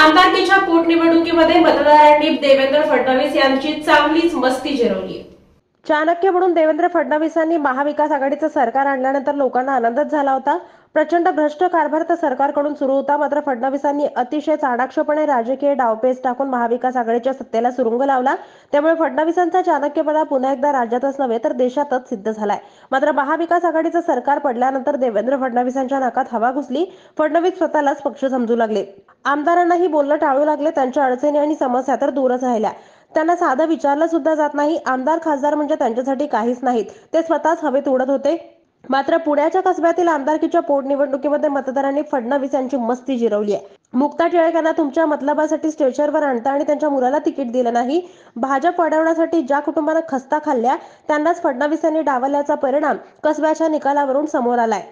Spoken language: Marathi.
आमदारकीच्या पोटनिवडणुकीमध्ये मतदारांनी देवेंद्र फडणवीस यांची चांगलीच मस्ती चाणक्य म्हणून देवेंद्र फडणवीसांनी महाविकास आघाडीचं सरकार आणल्यानंतर लोकांना आनंदच झाला होता प्रचंड भ्रष्ट कारभार तर सरकारकडून सुरू होता मात्र फडणवीसांनी अतिशय चाणाक्षपणे राजकीय डावपेच टाकून महाविकास आघाडीच्या सत्तेला सुरुंग लावला त्यामुळे फडणवीसांचा चाणक्यपणा पुन्हा एकदा राज्यातच नव्हे तर देशातच सिद्ध झालाय मात्र महाविकास आघाडीचं सरकार पडल्यानंतर देवेंद्र फडणवीसांच्या नाकात हवा घुसली फडणवीस स्वतःलाच पक्ष समजू लागले आमदारांनाही बोलणं टाळू लागले त्यांच्या अडचणी आणि समस्या तर दूरच राहिल्या त्यांना साधं विचारलं सुद्धा जात नाही आमदार खासदार म्हणजे त्यांच्यासाठी काहीच नाहीत ते स्वतःच हवेत उडत होते मात्र पुण्याच्या कसब्यातील आमदारकीच्या पोटनिवडणुकीमध्ये मतदारांनी फडणवीस यांची मस्ती जिरवली आहे मुक्ता टिळक यांना तुमच्या मतलबासाठी स्टेशनवर आणता आणि त्यांच्या मुलाला तिकीट दिलं नाही भाजप वाढवण्यासाठी ज्या कुटुंबानं खस्ता खाल्ल्या त्यांनाच फडणवीस यांनी डावल्याचा परिणाम कसब्याच्या निकालावरून समोर आलाय